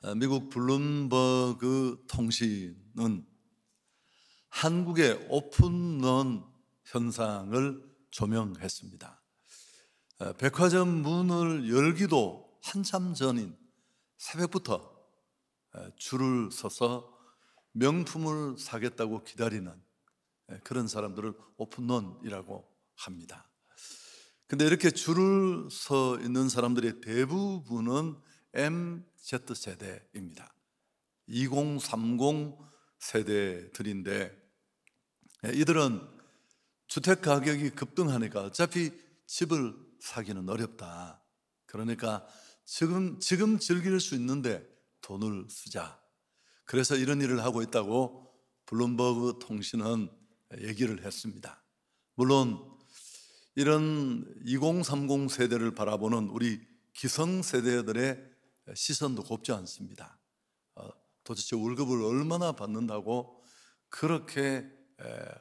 어, 미국 블룸버그 통신은 한국의 오픈런 현상을 조명했습니다. 어, 백화점 문을 열기도 한참 전인 새벽부터 어, 줄을 서서 명품을 사겠다고 기다리는 그런 사람들을 오픈런이라고 합니다. 근데 이렇게 줄을 서 있는 사람들의 대부분은 MZ 세대입니다. 2030 세대들인데 예, 이들은 주택 가격이 급등하니까 어차피 집을 사기는 어렵다. 그러니까 지금 지금 즐길 수 있는데 돈을 쓰자. 그래서 이런 일을 하고 있다고 블룸버그 통신은 얘기를 했습니다. 물론 이런 2030 세대를 바라보는 우리 기성 세대들의 시선도 곱지 않습니다. 어, 도대체 월급을 얼마나 받는다고 그렇게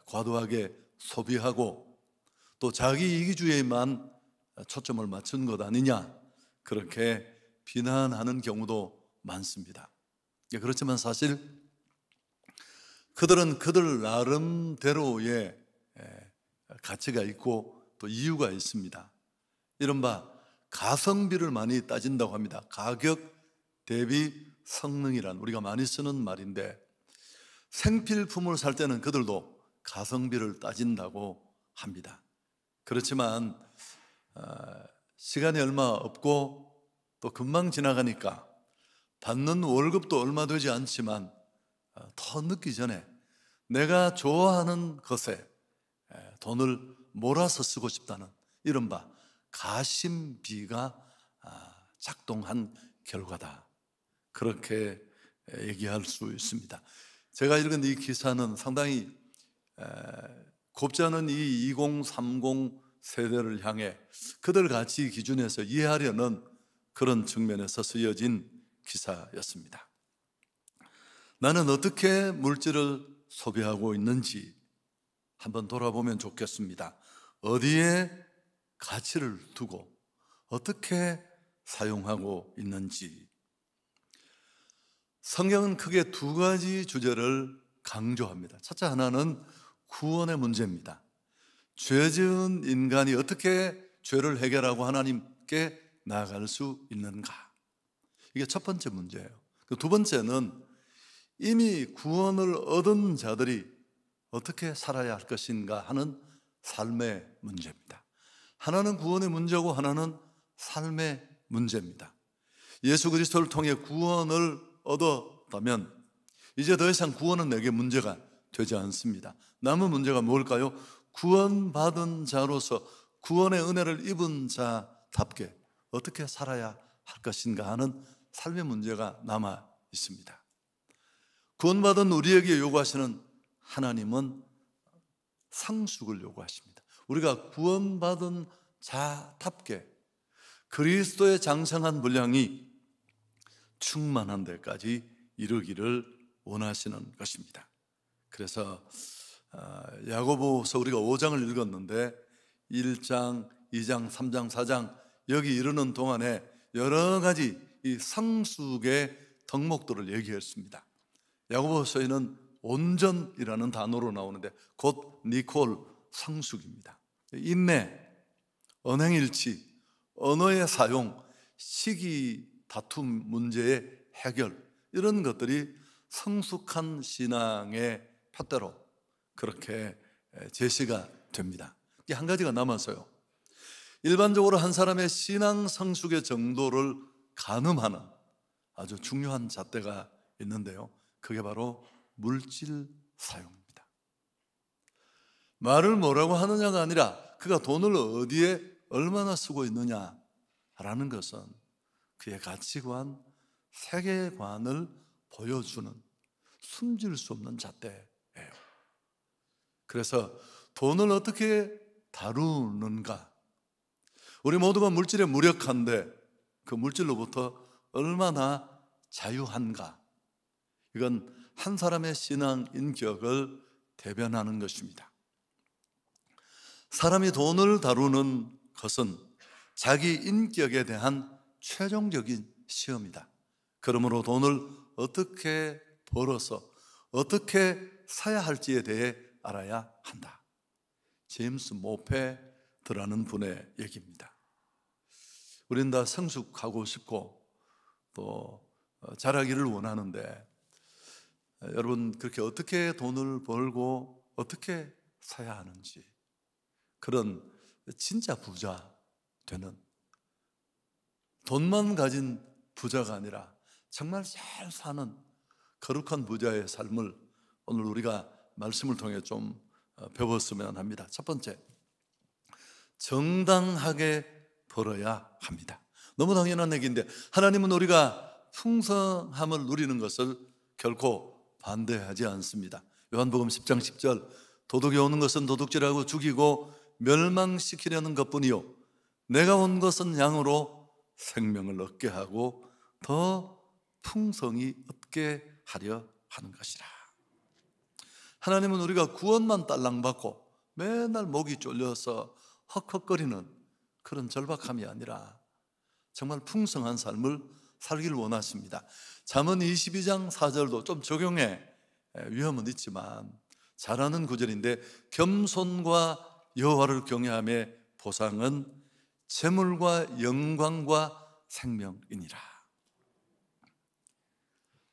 과도하게 소비하고 또 자기 이기주의에만 초점을 맞춘 것 아니냐 그렇게 비난하는 경우도 많습니다. 예, 그렇지만 사실 그들은 그들 나름대로의 가치가 있고 또 이유가 있습니다. 이른바 가성비를 많이 따진다고 합니다. 가격 대비 성능이란 우리가 많이 쓰는 말인데 생필품을 살 때는 그들도 가성비를 따진다고 합니다. 그렇지만 어, 시간이 얼마 없고 또 금방 지나가니까 받는 월급도 얼마 되지 않지만 어, 더 늦기 전에 내가 좋아하는 것에 돈을 몰아서 쓰고 싶다는 이른바 가심비가 아, 작동한 결과다. 그렇게 얘기할 수 있습니다. 제가 읽은 이 기사는 상당히 곱지 않이2030 세대를 향해 그들 가치 기준에서 이해하려는 그런 측면에서 쓰여진 기사였습니다. 나는 어떻게 물질을 소비하고 있는지 한번 돌아보면 좋겠습니다. 어디에 가치를 두고 어떻게 사용하고 있는지 성경은 크게 두 가지 주제를 강조합니다. 첫째 하나는 구원의 문제입니다. 죄 지은 인간이 어떻게 죄를 해결하고 하나님께 나아갈 수 있는가. 이게 첫 번째 문제예요. 그 두 번째는 이미 구원을 얻은 자들이 어떻게 살아야 할 것인가 하는 삶의 문제입니다. 하나는 구원의 문제고 하나는 삶의 문제입니다. 예수 그리스도를 통해 구원을 얻었다면 이제 더 이상 구원은 내게 문제가 되지 않습니다. 남은 문제가 뭘까요? 구원받은 자로서 구원의 은혜를 입은 자답게 어떻게 살아야 할 것인가 하는 삶의 문제가 남아 있습니다. 구원받은 우리에게 요구하시는 하나님은 상숙을 요구하십니다. 우리가 구원받은 자답게 그리스도의 장성한 분량이 충만한 데까지 이르기를 원하시는 것입니다. 그래서 아, 야고보서 우리가 5장을 읽었는데 1장, 2장, 3장, 4장 여기 이르는 동안에 여러 가지 이 상숙의 덕목들을 얘기했습니다. 야고보서에는 온전이라는 단어로 나오는데 곧 니콜 상숙입니다. 인내, 언행일치, 언어의 사용, 시기 다툼 문제의 해결 이런 것들이 성숙한 신앙의 표대로 그렇게 제시가 됩니다. 이한 가지가 남았어요. 일반적으로 한 사람의 신앙 성숙의 정도를 가늠하는 아주 중요한 잣대가 있는데요. 그게 바로 물질 사용. 말을 뭐라고 하느냐가 아니라 그가 돈을 어디에 얼마나 쓰고 있느냐라는 것은 그의 가치관, 세계관을 보여주는 숨질 수 없는 잣대예요. 그래서 돈을 어떻게 다루는가? 우리 모두가 물질에 무력한데 그 물질로부터 얼마나 자유한가? 이건 한 사람의 신앙 인격을 대변하는 것입니다. 사람이 돈을 다루는 것은 자기 인격에 대한 최종적인 시험이다. 그러므로 돈을 어떻게 벌어서 어떻게 사야 할지에 대해 알아야 한다. 제임스 모페드라는 분의 얘기입니다. 우린 다 성숙하고 싶고 또 어, 잘하기를 원하는데 어, 여러분 그렇게 어떻게 돈을 벌고 어떻게 사야 하는지 그런 진짜 부자 되는 돈만 가진 부자가 아니라 정말 잘 사는 거룩한 부자의 삶을 오늘 우리가 말씀을 통해 좀 어, 배웠으면 합니다. 첫 번째, 정당하게 벌어야 합니다. 너무 당연한 얘기인데 하나님은 우리가 풍성함을 누리는 것을 결코 반대하지 않습니다. 요한복음 10장 10절 도둑이 오는 것은 도둑질하고 죽이고 멸망시키려는 것뿐이요 내가 온 것은 양으로 생명을 얻게 하고 더풍성이 얻게 하려 하는 것이라 하나님은 우리가 구원만 딸랑 받고 맨날 목이 쫄려서 헉헉거리는 그런 절박함이 아니라 정말 풍성한 삶을 살길 원하십니다. 잠언 22장 4절도 좀 적용해 위험은 있지만 잘하는 구절인데 겸손과 여호와를 경외함의 보상은 재물과 영광과 생명이니라.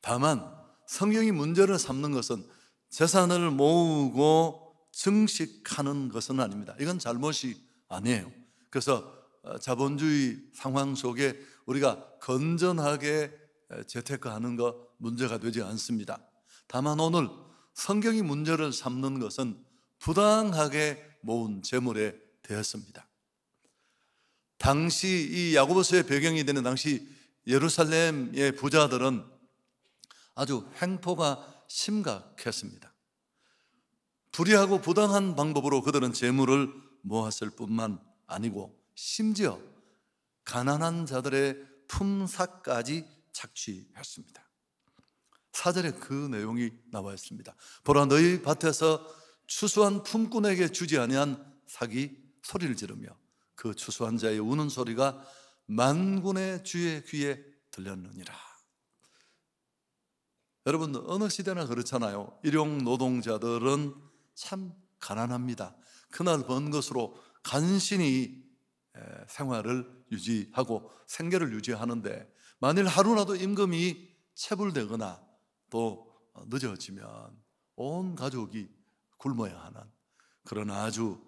다만 성경이 문제를 삼는 것은 재산을 모으고 증식하는 것은 아닙니다. 이건 잘못이 아니에요. 그래서 어, 자본주의 상황 속에 우리가 건전하게 어, 재테크하는 거 문제가 되지 않습니다. 다만 오늘 성경이 문제를 삼는 것은 부당하게 모은 재물에 대했습니다. 당시 이 야고보서의 배경이 되는 당시 예루살렘의 부자들은 아주 횡포가 심각했습니다. 불의하고 부당한 방법으로 그들은 재물을 모았을 뿐만 아니고 심지어 가난한 자들의 품사까지 착취했습니다. 사절에 그 내용이 나와 있습니다. 보라 너희 밭에서 추수한 품꾼에게 주지 아니한 사기 소리를 지르며 그 추수한 자의 우는 소리가 만군의 주의 귀에 들렸느니라. 여러분 어느 시대나 그렇잖아요. 일용 노동자들은 참 가난합니다. 그날 번 것으로 간신히 생활을 유지하고 생계를 유지하는데 만일 하루라도 임금이 체불되거나 또 늦어지면 온 가족이 굶어야 하는 그런 아주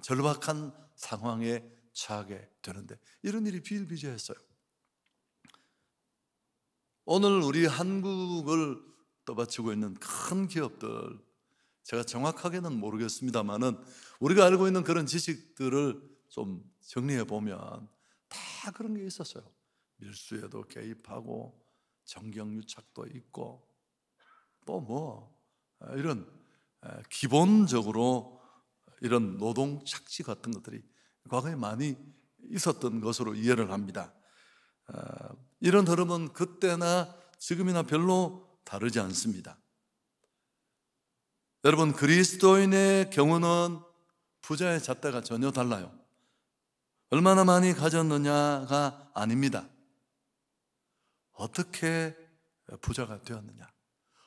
절박한 상황에 처하게 되는데 이런 일이 비일비재했어요. 오늘 우리 한국을 떠받치고 있는 큰 기업들 제가 정확하게는 모르겠습니다만은 우리가 알고 있는 그런 지식들을 좀 정리해 보면 다 그런 게 있었어요. 밀수에도 개입하고 정경유착도 있고 또 뭐 이런 기본적으로 이런 노동 착취 같은 것들이 과거에 많이 있었던 것으로 이해를 합니다. 이런 흐름은 그때나 지금이나 별로 다르지 않습니다. 여러분, 그리스도인의 경우는 부자의 잣대가 전혀 달라요. 얼마나 많이 가졌느냐가 아닙니다. 어떻게 부자가 되었느냐,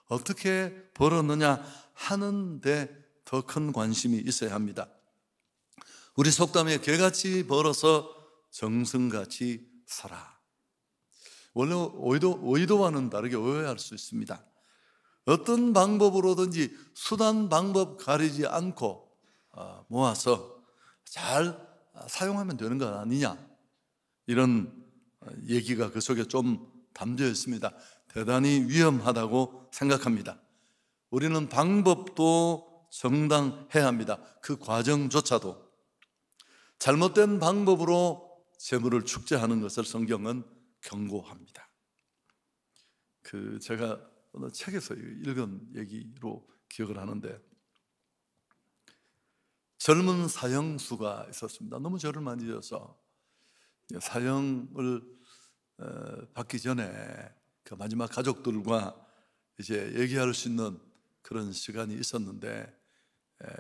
어떻게 벌었느냐 하는데 더 큰 관심이 있어야 합니다. 우리 속담에 개같이 벌어서 정승같이 살아. 원래 오도오도와는 다르게 오해할 수 있습니다. 어떤 방법으로든지 수단 방법 가리지 않고 어, 모아서 잘 사용하면 되는 것 아니냐. 이런 얘기가 그 속에 좀 담겨 있습니다. 대단히 위험하다고 생각합니다. 우리는 방법도 정당해야 합니다. 그 과정조차도 잘못된 방법으로 재물을 축제하는 것을 성경은 경고합니다. 그 제가 어느 책에서 읽은 얘기로 기억을 하는데 젊은 사형수가 있었습니다. 너무 저를 많이 져서 사형을 받기 전에 그 마지막 가족들과 이제 얘기할 수 있는 그런 시간이 있었는데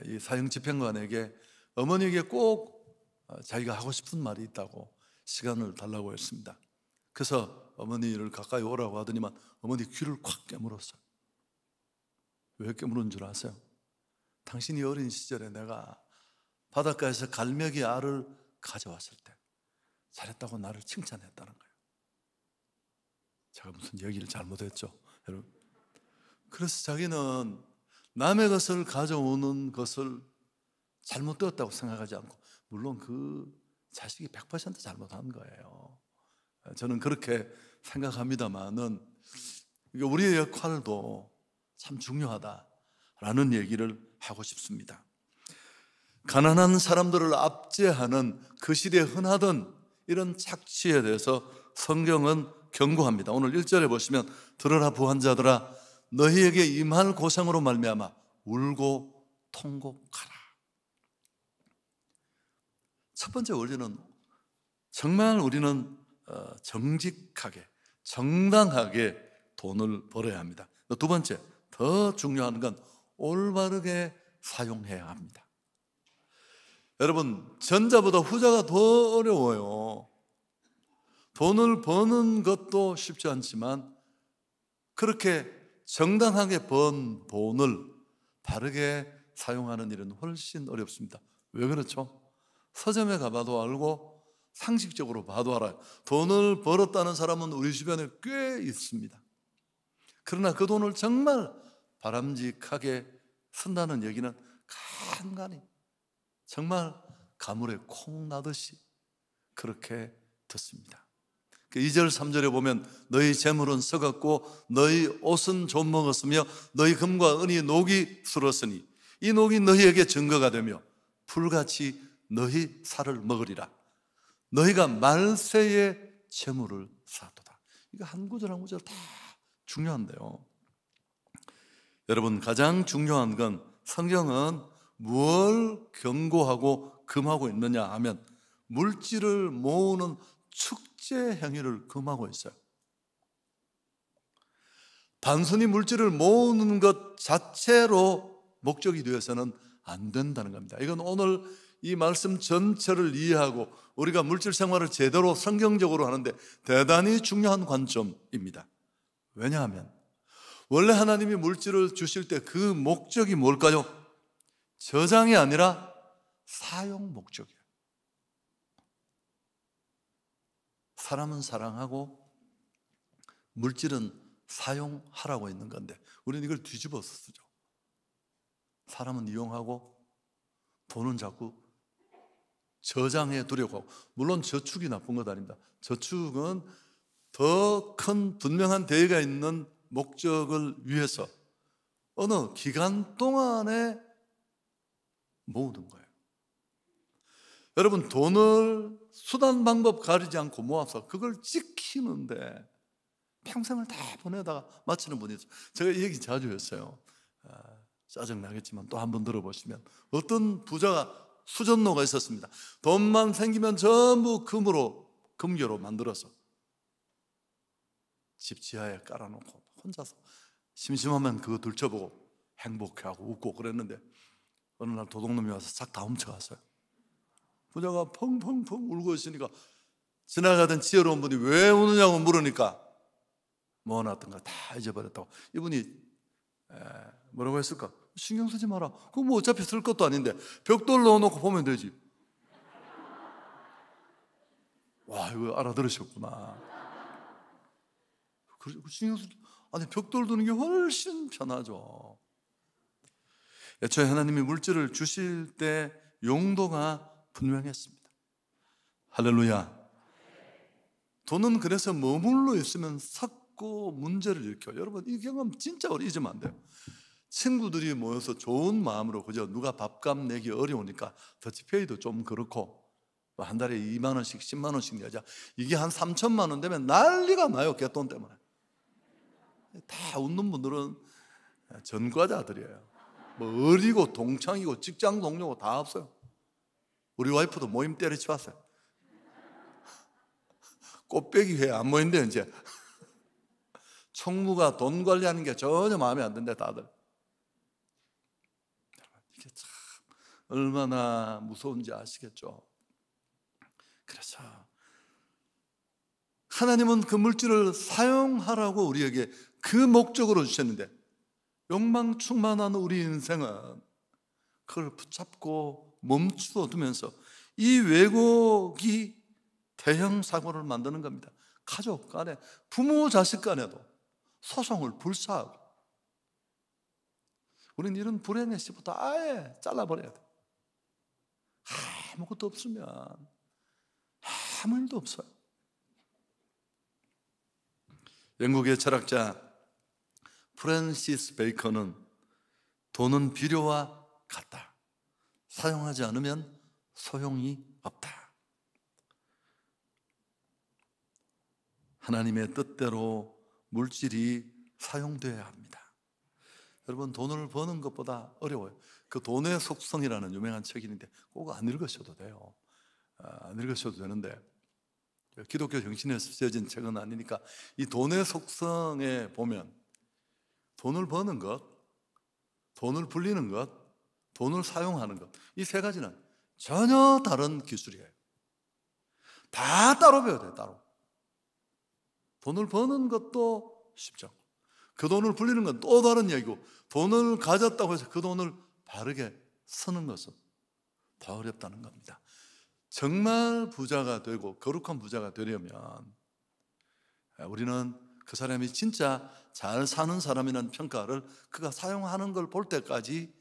이 사형 집행관에게 어머니에게 꼭 어, 자기가 하고 싶은 말이 있다고 시간을 달라고 했습니다. 그래서 어머니를 가까이 오라고 하더니만 어머니 귀를 콱 깨물었어요. 왜 깨물은 줄 아세요? 당신이 어린 시절에 내가 바닷가에서 갈매기 알을 가져왔을 때 잘했다고 나를 칭찬했다는 거예요. 제가 무슨 얘기를 잘못했죠. 여러분, 그래서 자기는 남의 것을 가져오는 것을 잘못되었다고 생각하지 않고, 물론 그 자식이 100% 잘못한 거예요. 저는 그렇게 생각합니다만은, 우리의 역할도 참 중요하다라는 얘기를 하고 싶습니다. 가난한 사람들을 압제하는 그 시대에 흔하던 이런 착취에 대해서 성경은 경고합니다. 오늘 1절에 보시면 들어라 부환자들아 너희에게 임할 고생으로 말미암아 울고 통곡하라. 첫 번째 원리는 정말 우리는 어, 정직하게 정당하게 돈을 벌어야 합니다. 두 번째, 더 중요한 건 올바르게 사용해야 합니다. 여러분, 전자보다 후자가 더 어려워요. 돈을 버는 것도 쉽지 않지만, 그렇게 정당하게 번 돈을 바르게 사용하는 일은 훨씬 어렵습니다. 왜 그렇죠? 서점에 가봐도 알고 상식적으로 봐도 알아요. 돈을 벌었다는 사람은 우리 주변에 꽤 있습니다. 그러나 그 돈을 정말 바람직하게 쓴다는 얘기는 간간히 정말 가물에 콩 나듯이 그렇게 듣습니다. 2절, 그 3절에 보면 너희 재물은 썩었고 너희 옷은 좀 먹었으며 너희 금과 은이 녹이 줄었으니 이 녹이 너희에게 증거가 되며 불같이 너희 살을 먹으리라. 너희가 말세의 재물을 사도다 이거 한 구절 한 구절 다 중요한데요. 여러분 가장 중요한 건 성경은 무엇 경고하고 금하고 있느냐 하면 물질을 모으는 축 축제 행위를 금하고 있어요. 단순히 물질을 모으는 것 자체로 목적이 되어서는 안 된다는 겁니다. 이건 오늘 이 말씀 전체를 이해하고 우리가 물질 생활을 제대로 성경적으로 하는데 대단히 중요한 관점입니다. 왜냐하면 원래 하나님이 물질을 주실 때 그 목적이 뭘까요? 저장이 아니라 사용 목적이요 사람은 사랑하고 물질은 사용하라고 있는 건데 우리는 이걸 뒤집어서 쓰죠. 사람은 이용하고 돈은 자꾸 저장해 두려고 하고 물론 저축이 나쁜 것 아닙니다. 저축은 더 큰 분명한 대의가 있는 목적을 위해서 어느 기간 동안에 모으는 거예요. 여러분 돈을 수단 방법 가리지 않고 모아서 그걸 지키는데 평생을 다 보내다가 마치는 분이 있어요. 제가 이 얘기 자주 했어요. 아, 짜증나겠지만 또 한번 들어보시면 어떤 부자가 수전노가 있었습니다. 돈만 생기면 전부 금으로, 금괴로 만들어서 집 지하에 깔아놓고 혼자서 심심하면 그거 들춰보고 행복해하고 웃고 그랬는데 어느 날 도둑놈이 와서 싹 다 훔쳐갔어요. 부자가 펑펑펑 울고 있으니까 지나가던 지혜로운 분이 왜 우느냐고 물으니까 뭐아놨던거다 잊어버렸다고. 이분이 뭐라고 했을까? 신경 쓰지 마라. 그거 뭐 어차피 쓸 것도 아닌데 벽돌 넣어놓고 보면 되지. 와 이거 알아들으셨구나. 그, 그 신경 쓰 아니 벽돌 두는 게 훨씬 편하죠. 애초에 하나님이 물질을 주실 때 용도가 분명했습니다. 할렐루야. 돈은 그래서 머물러 있으면 삭고 문제를 일으켜. 여러분, 이 경험 진짜 우리 잊으면 안 돼요. 친구들이 모여서 좋은 마음으로, 그죠? 누가 밥값 내기 어려우니까 더치페이도 좀 그렇고, 뭐 한 달에 2만원씩, 10만원씩 내자. 이게 한 3천만원 되면 난리가 나요, 개 돈 때문에. 다 웃는 분들은 전과자들이에요. 뭐 어리고 동창이고 직장 동료고 다 없어요. 우리 와이프도 모임 때려 치왔어요 꽃배기 회에 안 모인대, 이제. 총무가 돈 관리하는 게 전혀 마음에 안 든대, 다들. 이게 참, 얼마나 무서운지 아시겠죠? 그래서, 하나님은 그 물질을 사용하라고 우리에게 그 목적으로 주셨는데, 욕망 충만한 우리 인생은 그걸 붙잡고 멈추어 두면서 이 왜곡이 대형 사고를 만드는 겁니다. 가족 간에, 부모 자식 간에도 소송을 불사하고 우리는 이런 불행의 씨부터 아예 잘라버려야 돼. 아무것도 없으면 아무 일도 없어요. 영국의 철학자 프랜시스 베이컨은 돈은 비료와 같다. 사용하지 않으면 소용이 없다. 하나님의 뜻대로 물질이 사용되어야 합니다. 여러분 돈을 버는 것보다 어려워요. 그 돈의 속성이라는 유명한 책이 있는데 꼭 안 읽으셔도 돼요. 아, 안 읽으셔도 되는데 기독교 정신에서 쓰여진 책은 아니니까 이 돈의 속성에 보면 돈을 버는 것, 돈을 불리는 것, 돈을 사용하는 것. 이 세 가지는 전혀 다른 기술이에요. 다 따로 배워야 돼요, 따로. 돈을 버는 것도 쉽죠. 그 돈을 불리는 건 또 다른 얘기고, 돈을 가졌다고 해서 그 돈을 바르게 쓰는 것은 더 어렵다는 겁니다. 정말 부자가 되고 거룩한 부자가 되려면 우리는 그 사람이 진짜 잘 사는 사람이라는 평가를 그가 사용하는 걸 볼 때까지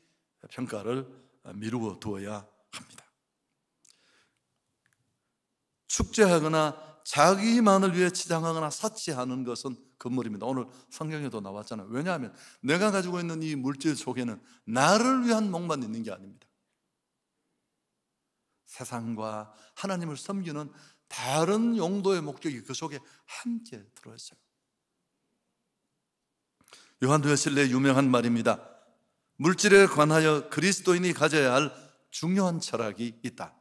평가를 미루어 두어야 합니다. 축제하거나 자기만을 위해 치장하거나 사치하는 것은 건물입니다. 오늘 성경에도 나왔잖아요. 왜냐하면 내가 가지고 있는 이 물질 속에는 나를 위한 목만 있는 게 아닙니다. 세상과 하나님을 섬기는 다른 용도의 목적이 그 속에 함께 들어있어요. 요한도의 실내 유명한 말입니다. 물질에 관하여 그리스도인이 가져야 할 중요한 철학이 있다.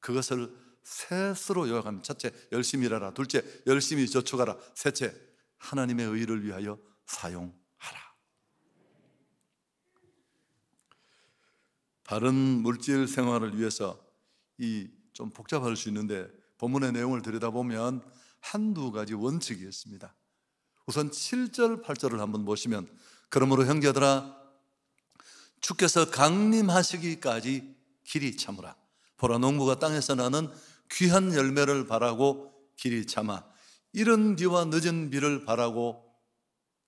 그것을 셋으로 요약합니 첫째, 열심히 일하라. 둘째, 열심히 저축하라. 셋째, 하나님의 의를 위하여 사용하라. 바른 물질 생활을 위해서 이 좀 복잡할 수 있는데 본문의 내용을 들여다보면 한두 가지 원칙이 있습니다. 우선 7절, 8절을 한번 보시면 그러므로 형제들아 주께서 강림하시기까지 길이 참으라. 보라 농부가 땅에서 나는 귀한 열매를 바라고 길이 참아 이른 비와 늦은 비를 바라고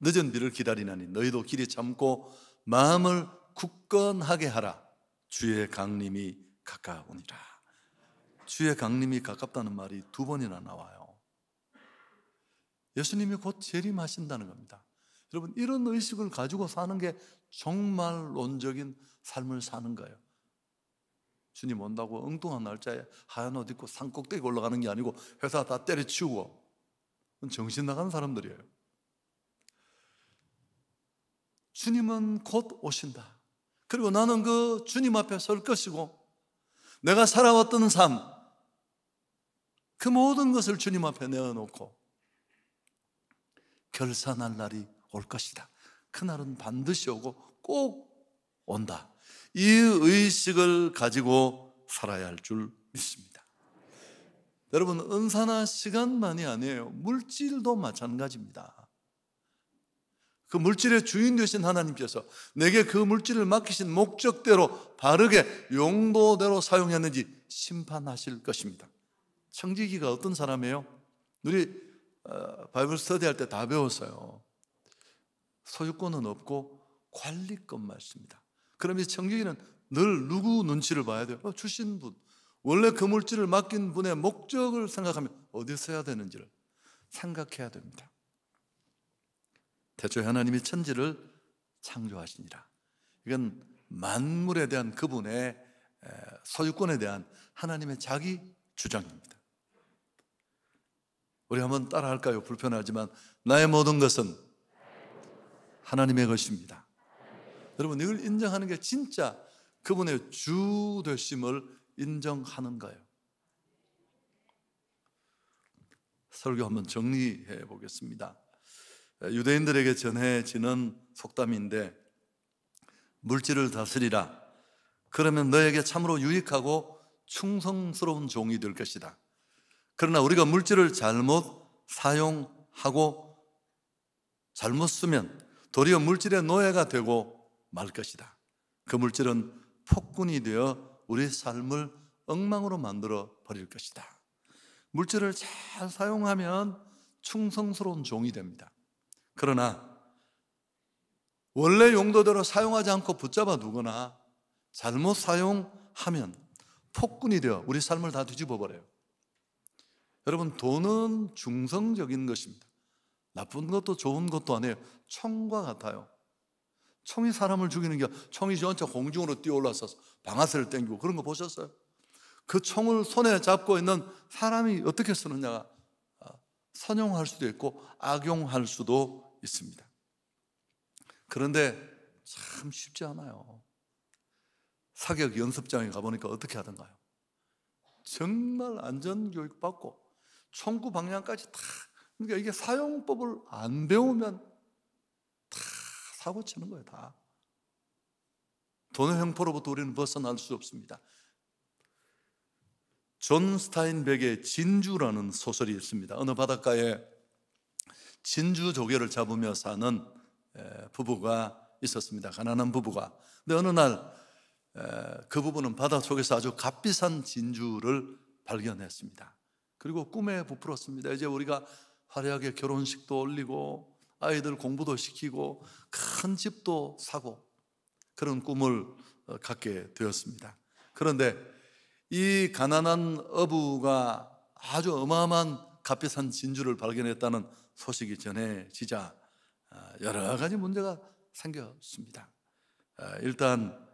늦은 비를 기다리나니 너희도 길이 참고 마음을 굳건하게 하라. 주의 강림이 가까우니라. 주의 강림이 가깝다는 말이 두 번이나 나와요. 예수님이 곧 재림하신다는 겁니다. 여러분, 이런 의식을 가지고 사는 게 정말 온적인 삶을 사는 거예요. 주님 온다고 엉뚱한 날짜에 하얀 옷 입고 산 꼭대기 올라가는 게 아니고 회사 다 때려치우고 정신 나간 사람들이에요. 주님은 곧 오신다. 그리고 나는 그 주님 앞에 설 것이고 내가 살아왔던 삶, 그 모든 것을 주님 앞에 내어놓고 결산할 날이 올 것이다. 그날은 반드시 오고 꼭 온다. 이 의식을 가지고 살아야 할 줄 믿습니다. 여러분, 은사나 시간만이 아니에요. 물질도 마찬가지입니다. 그 물질의 주인 되신 하나님께서 내게 그 물질을 맡기신 목적대로 바르게 용도대로 사용했는지 심판하실 것입니다. 청지기가 어떤 사람이에요? 우리 어, 바이블 스터디 할 때 다 배웠어요. 소유권은 없고 관리권만 있습니다. 그럼 이 청지기는 늘 누구 눈치를 봐야 돼요? 주신 어, 분. 원래 그 물질을 맡긴 분의 목적을 생각하면 어디서 해야 되는지를 생각해야 됩니다. 대초에 하나님이 천지를 창조하시니라. 이건 만물에 대한 그분의 소유권에 대한 하나님의 자기 주장입니다. 우리 한번 따라 할까요? 불편하지만 나의 모든 것은 하나님의 것입니다. 여러분 이걸 인정하는 게 진짜 그분의 주 되심을 인정하는 거예요. 설교 한번 정리해 보겠습니다. 유대인들에게 전해지는 속담인데 물질을 다스리라. 그러면 너에게 참으로 유익하고 충성스러운 종이 될 것이다. 그러나 우리가 물질을 잘못 사용하고 잘못 쓰면 도리어 물질의 노예가 되고 말 것이다. 그 물질은 폭군이 되어 우리 삶을 엉망으로 만들어 버릴 것이다. 물질을 잘 사용하면 충성스러운 종이 됩니다. 그러나 원래 용도대로 사용하지 않고 붙잡아 두거나 잘못 사용하면 폭군이 되어 우리 삶을 다 뒤집어 버려요. 여러분, 돈은 중성적인 것입니다. 나쁜 것도 좋은 것도 아니에요. 총과 같아요. 총이 사람을 죽이는 게 총이 전차 공중으로 뛰어올라서 방아쇠를 땡기고 그런 거 보셨어요? 그 총을 손에 잡고 있는 사람이 어떻게 쓰느냐가 아, 선용할 수도 있고 악용할 수도 있습니다. 그런데 참 쉽지 않아요. 사격 연습장에 가보니까 어떻게 하던가요? 정말 안전교육 받고 총구 방향까지 다 그러니까 이게 사용법을 안 배우면 다 사고 치는 거예요, 다. 돈의 횡포로부터 우리는 벗어날 수 없습니다. 존 스타인백의 진주라는 소설이 있습니다. 어느 바닷가에 진주 조개를 잡으며 사는 부부가 있었습니다. 가난한 부부가. 근데 어느 날 그 부부는 바다 속에서 아주 값비싼 진주를 발견했습니다. 그리고 꿈에 부풀었습니다. 이제 우리가 화려하게 결혼식도 올리고 아이들 공부도 시키고 큰 집도 사고 그런 꿈을 어, 갖게 되었습니다. 그런데 이 가난한 어부가 아주 어마어마한 값비싼 진주를 발견했다는 소식이 전해지자 어, 여러 가지 문제가 생겼습니다. 어, 일단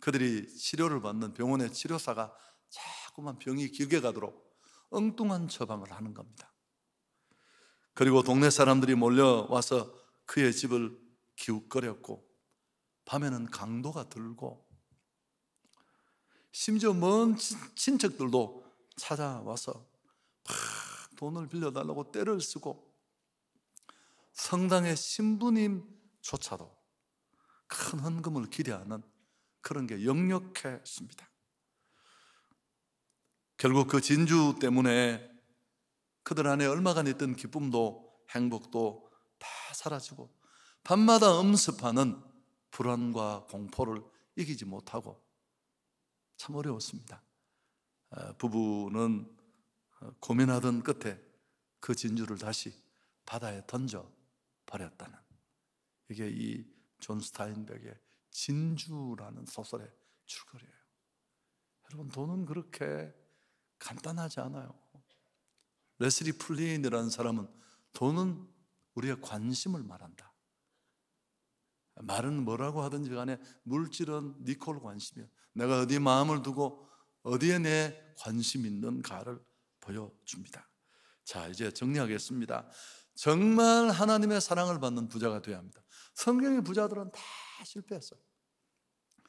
그들이 치료를 받는 병원의 치료사가 자꾸만 병이 길게 가도록 엉뚱한 처방을 하는 겁니다. 그리고 동네 사람들이 몰려와서 그의 집을 기웃거렸고 밤에는 강도가 들고 심지어 먼 친척들도 찾아와서 막 돈을 빌려달라고 때를 쓰고 성당의 신부님조차도 큰 헌금을 기대하는 그런 게 역력했습니다. 결국 그 진주 때문에 그들 안에 얼마간 있던 기쁨도 행복도 다 사라지고 밤마다 엄습하는 불안과 공포를 이기지 못하고 참 어려웠습니다. 어, 부부는 어, 고민하던 끝에 그 진주를 다시 바다에 던져 버렸다는 이게 이 존 스타인백의 진주라는 소설의 출거래예요. 여러분 돈은 그렇게 간단하지 않아요. 레슬리 플레인이라는 사람은 돈은 우리의 관심을 말한다. 말은 뭐라고 하든지 간에 물질은 니콜 관심이야. 내가 어디 마음을 두고 어디에 내 관심 있는가를 보여줍니다. 자, 이제 정리하겠습니다. 정말 하나님의 사랑을 받는 부자가 되어야 합니다. 성경의 부자들은 다 실패했어요.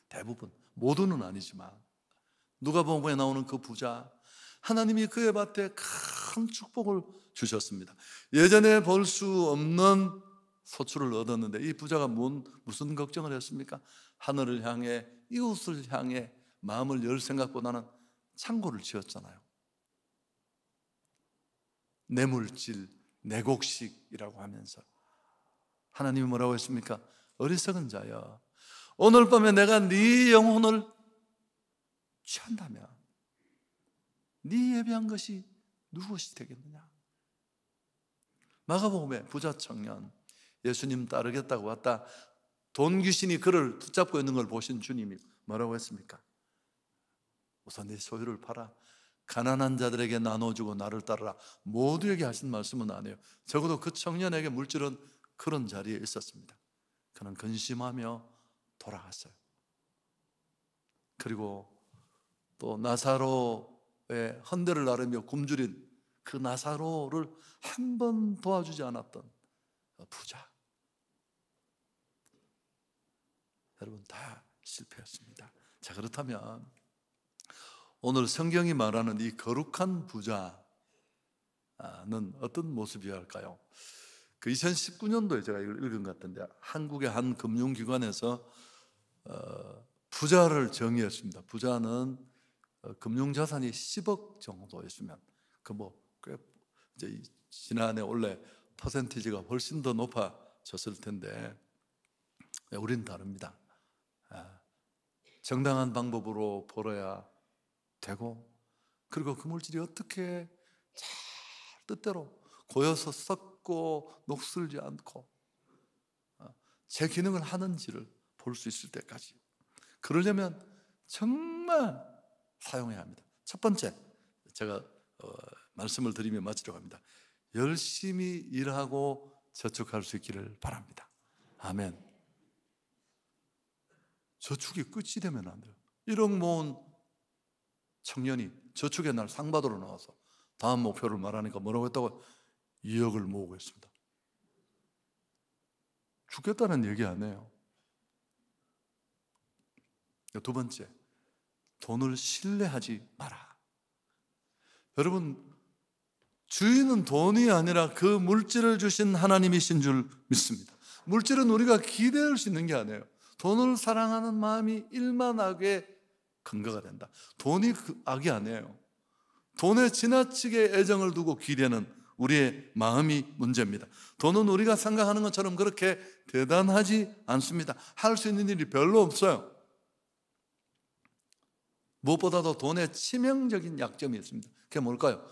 대부분. 모두는 아니지만. 누가 보면 나오는 그 부자, 하나님이 그의 밭에 큰 축복을 주셨습니다. 예전에 볼 수 없는 소출을 얻었는데 이 부자가 뭔, 무슨 걱정을 했습니까? 하늘을 향해 이웃을 향해 마음을 열 생각보다는 창고를 지었잖아요. 내 물질, 내 곡식이라고 하면서 하나님이 뭐라고 했습니까? 어리석은 자여 오늘 밤에 내가 네 영혼을 취한다면 네 예배한 것이 무엇이 되겠느냐? 마가복음에 부자 청년 예수님 따르겠다고 왔다. 돈 귀신이 그를 붙잡고 있는 걸 보신 주님이 뭐라고 했습니까? 우선 네 소유를 팔아 가난한 자들에게 나눠주고 나를 따르라. 모두에게 하신 말씀은 아니에요. 적어도 그 청년에게 물질은 그런 자리에 있었습니다. 그는 근심하며 돌아갔어요. 그리고 또 나사로 예, 헌대를 나르며 굶주린 그 나사로를 한 번 도와주지 않았던 부자. 여러분 다 실패했습니다. 자, 그렇다면 오늘 성경이 말하는 이 거룩한 부자는 어떤 모습이어야 할까요? 그 2019년도에 제가 읽은 것 같은데 한국의 한 금융기관에서 어, 부자를 정의했습니다. 부자는 어, 금융자산이 10억 정도 였으면그 뭐꽤 이제 지난해 원래 퍼센티지가 훨씬 더 높아졌을 텐데 예, 우리는 다릅니다. 예, 정당한 방법으로 벌어야 되고 그리고 그 물질이 어떻게 잘 뜻대로 고여서 썩고 녹슬지 않고 어, 제 기능을 하는지를 볼 수 있을 때까지 그러려면 정말 사용해야 합니다. 첫 번째, 제가 어, 말씀을 드리며 마치려고 합니다. 열심히 일하고 저축할 수 있기를 바랍니다. 아멘. 저축이 끝이 되면 안 돼요. 1억 모은 청년이 저축의 날 상받으러 나와서 다음 목표를 말하니까 뭐라고 했다고 2억을 모으고 있습니다. 죽겠다는 얘기 안 해요. 두 번째, 돈을 신뢰하지 마라. 여러분, 주인은 돈이 아니라 그 물질을 주신 하나님이신 줄 믿습니다. 물질은 우리가 기대할 수 있는 게 아니에요. 돈을 사랑하는 마음이 일만하게 근거가 된다. 돈이 그 악이 아니에요. 돈에 지나치게 애정을 두고 기대는 우리의 마음이 문제입니다. 돈은 우리가 생각하는 것처럼 그렇게 대단하지 않습니다. 할 수 있는 일이 별로 없어요. 무엇보다도 돈의 치명적인 약점이 있습니다. 그게 뭘까요?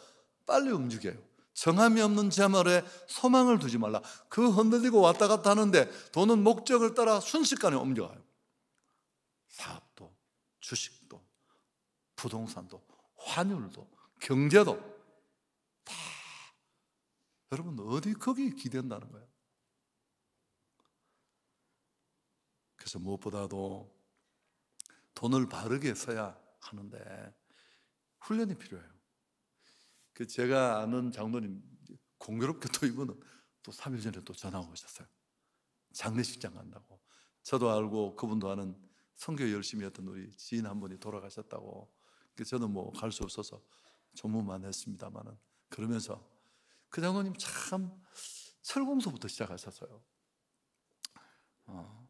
빨리 움직여요. 정함이 없는 재물에 소망을 두지 말라. 그 흔들리고 왔다 갔다 하는데 돈은 목적을 따라 순식간에 옮겨가요. 사업도, 주식도, 부동산도, 환율도, 경제도 다 여러분 어디 거기 기댄다는 거예요. 그래서 무엇보다도 돈을 바르게 써야 하는데 훈련이 필요해요. 그 제가 아는 장로님 공교롭게 또 이분은 또 3일 전에 또 전화 오셨어요. 장례식장 간다고. 저도 알고 그분도 아는 성교 열심히 했던 우리 지인 한 분이 돌아가셨다고. 저는 뭐 갈 수 없어서 전문만 했습니다만은 그러면서 그 장로님 참 철공소부터 시작하셨어요. 어.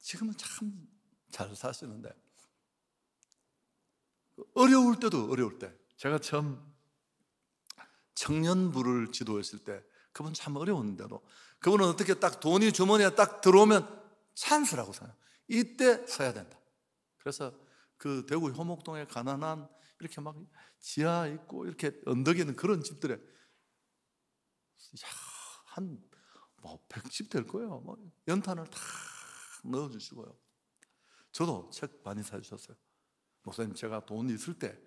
지금은 참잘 사시는데 어려울 때도 어려울 때 제가 처음 청년부를 지도했을 때 그분 참어려웠는데도 그분은 어떻게 딱 돈이 주머니에 딱 들어오면 찬스라고 생각해요. 이때 서야 된다. 그래서 그 대구 효목동에 가난한 이렇게 막 지하 있고 이렇게 언덕에 있는 그런 집들에 한뭐 100집 될 거예요. 뭐 연탄을 다 넣어 주시고요. 저도 책 많이 사주셨어요. 목사님, 제가 돈 있을 때,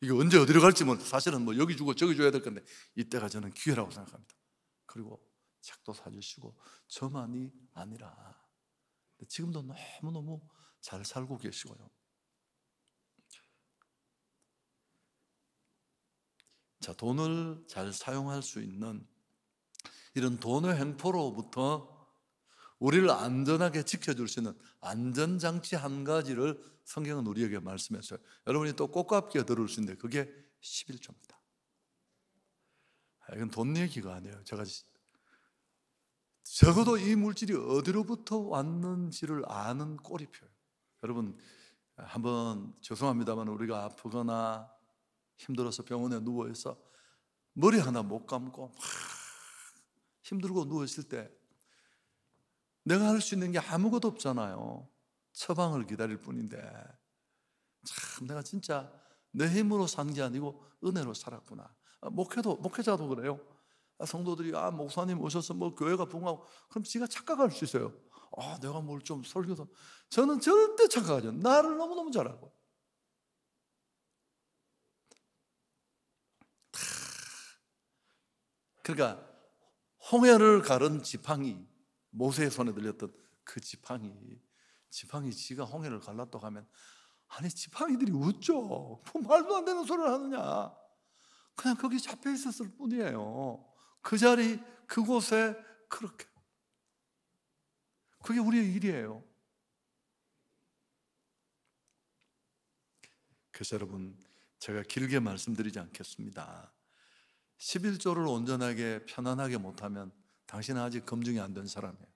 이게 언제 어디로 갈지 뭐 사실은 뭐 여기 주고 저기 줘야 될 건데, 이때가 저는 기회라고 생각합니다. 그리고 책도 사주시고, 저만이 아니라, 지금도 너무너무 잘 살고 계시고요. 자, 돈을 잘 사용할 수 있는 이런 돈의 행포로부터 우리를 안전하게 지켜줄 수 있는 안전장치 한 가지를 성경은 우리에게 말씀했어요. 여러분이 또꽃값기 들을 수 있는데 그게 11조입니다. 아, 이건 돈 얘기가 아니에요. 제가 적어도 이 물질이 어디로부터 왔는지를 아는 꼬리표예요. 여러분, 한번 죄송합니다만 우리가 아프거나 힘들어서 병원에 누워있어 머리 하나 못 감고 힘들고 누워있을 때 내가 할 수 있는 게 아무것도 없잖아요. 처방을 기다릴 뿐인데. 참, 내가 진짜 내 힘으로 산 게 아니고 은혜로 살았구나. 아, 목회도, 목회자도 그래요. 아, 성도들이, 아, 목사님 오셔서 뭐 교회가 붕하고, 그럼 지가 착각할 수 있어요. 아, 내가 뭘 좀 설교도. 저는 절대 착각하죠. 나를 너무너무 잘 알고. 그러니까, 홍해를 가른 지팡이, 모세의 손에 들렸던 그 지팡이. 지팡이 지가 홍해를 갈랐다고 하면 아니 지팡이들이 웃죠. 뭐 말도 안 되는 소리를 하느냐. 그냥 거기 잡혀 있었을 뿐이에요. 그 자리 그곳에 그렇게 그게 우리의 일이에요. 그래서 여러분 제가 길게 말씀드리지 않겠습니다. 11조를 온전하게 편안하게 못하면 당신은 아직 검증이 안 된 사람이에요.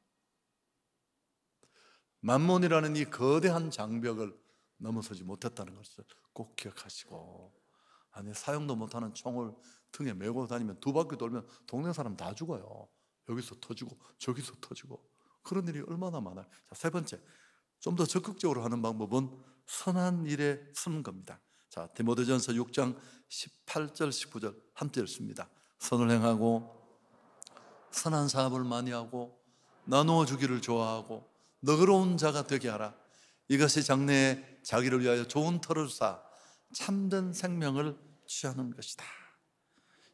만몬이라는 이 거대한 장벽을 넘어서지 못했다는 것을 꼭 기억하시고, 아니, 사용도 못하는 총을 등에 메고 다니면 두 바퀴 돌면 동네 사람 다 죽어요. 여기서 터지고, 저기서 터지고. 그런 일이 얼마나 많아요. 자, 세 번째. 좀 더 적극적으로 하는 방법은 선한 일에 쓰는 겁니다. 자, 디모데전서 6장 18절 19절 함께 읽습니다. 선을 행하고 선한 사업을 많이 하고 나누어 주기를 좋아하고 너그러운 자가 되게 하라. 이것이 장래에 자기를 위하여 좋은 터를 쌓아 참된 생명을 취하는 것이다.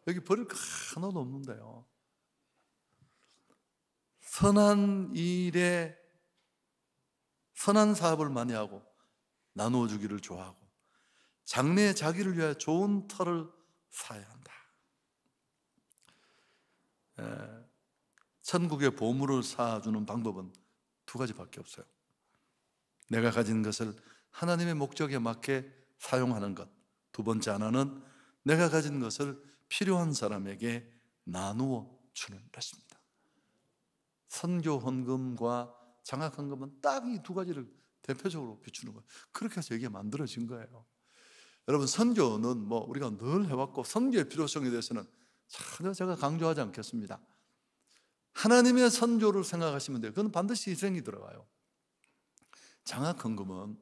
여기 버릴 거 하나도 없는데요. 선한 일에 선한 사업을 많이 하고 나누어 주기를 좋아하고 장래에 자기를 위하여 좋은 터를 사야 한다. 천국의 보물을 쌓아주는 방법은 두 가지밖에 없어요. 내가 가진 것을 하나님의 목적에 맞게 사용하는 것. 두 번째 하나는 내가 가진 것을 필요한 사람에게 나누어 주는 것입니다. 선교 헌금과 장학 헌금은 딱 이 두 가지를 대표적으로 비추는 거예요. 그렇게 해서 이게 만들어진 거예요. 여러분 선교는 뭐 우리가 늘 해왔고 선교의 필요성에 대해서는 전혀 제가 강조하지 않겠습니다. 하나님의 선조를 생각하시면 돼요. 그건 반드시 희생이 들어가요. 장학 헌금은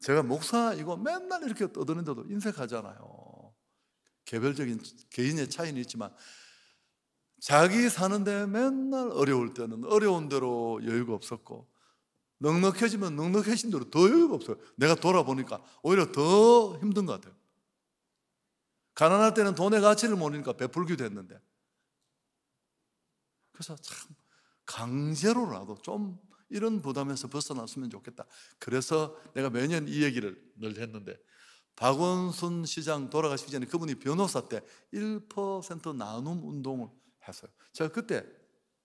제가 목사 이거 맨날 이렇게 떠드는데도 인색하잖아요. 개별적인 개인의 차이는 있지만 자기 사는데 맨날 어려울 때는 어려운 대로 여유가 없었고 넉넉해지면 넉넉해진 대로 더 여유가 없어요. 내가 돌아보니까 오히려 더 힘든 것 같아요. 가난할 때는 돈의 가치를 모르니까 베풀기도 했는데 그래서 참 강제로라도 좀 이런 부담에서 벗어났으면 좋겠다. 그래서 내가 매년 이 얘기를 늘 했는데 박원순 시장 돌아가시기 전에 그분이 변호사 때 1% 나눔 운동을 했어요. 제가 그때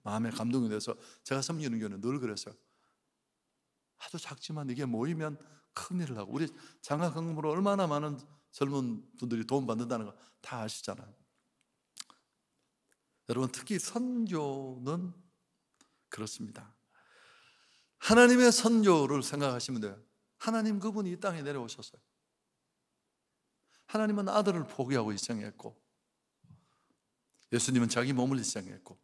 마음에 감동이 돼서 제가 섬기는 교회는 늘 그랬어요. 아주 작지만 이게 모이면 큰일 을하고 우리 장학 금으로 얼마나 많은 젊은 분들이 도움받는다는 거 다 아시잖아요. 여러분, 특히 선교는 그렇습니다. 하나님의 선교를 생각하시면 돼요. 하나님 그분이 이 땅에 내려오셨어요. 하나님은 아들을 포기하고 입장했고, 예수님은 자기 몸을 입장했고,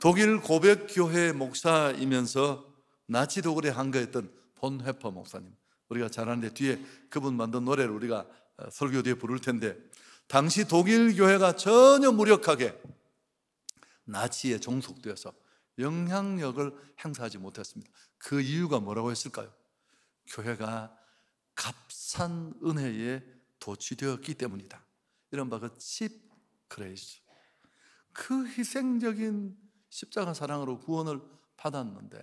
독일 고백교회 목사이면서 나치 독일에 한거했던 본 해퍼 목사님. 우리가 잘 아는데 뒤에 그분 만든 노래를 우리가 설교 뒤에 부를 텐데 당시 독일 교회가 전혀 무력하게 나치에 종속되어서 영향력을 행사하지 못했습니다. 그 이유가 뭐라고 했을까요? 교회가 값싼 은혜에 도취되었기 때문이다. 이른바 그칩 그레이스. 그 희생적인 십자가 사랑으로 구원을 받았는데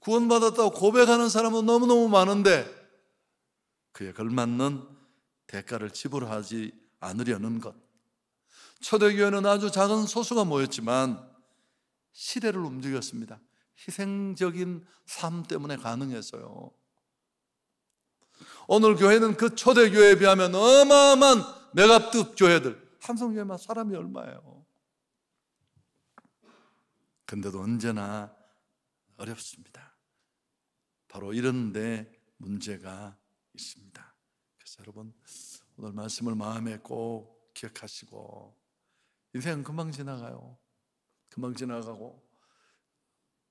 구원받았다고 고백하는 사람은 너무너무 많은데 그에 걸맞는 대가를 지불하지 않으려는 것. 초대교회는 아주 작은 소수가 모였지만 시대를 움직였습니다. 희생적인 삶 때문에 가능했어요. 오늘 교회는 그 초대교회에 비하면 어마어마한 메가급 교회들. 삼성교회만 사람이 얼마예요? 근데도 언제나 어렵습니다. 바로 이런데 문제가 있습니다. 그래서 여러분, 오늘 말씀을 마음에 꼭 기억하시고 인생은 금방 지나가요. 금방 지나가고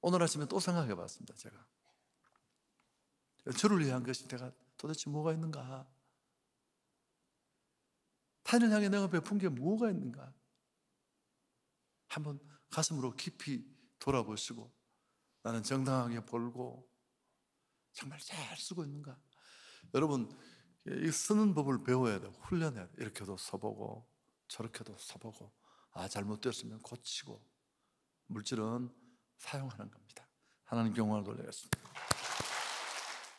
오늘 아침에 또 생각해 봤습니다. 제가 저를 위한 것이 내가 도대체 뭐가 있는가? 타인을 향해 내가 베푼 게 뭐가 있는가? 한번 가슴으로 깊이 돌아보시고 나는 정당하게 벌고 정말 잘 쓰고 있는가? 여러분 예, 쓰는 법을 배워야 돼. 고 훈련해야 돼. 이렇게도 써보고 저렇게도 써보고 아 잘못되었으면 고치고 물질은 사용하는 겁니다. 하나님 경험를 돌리겠습니다.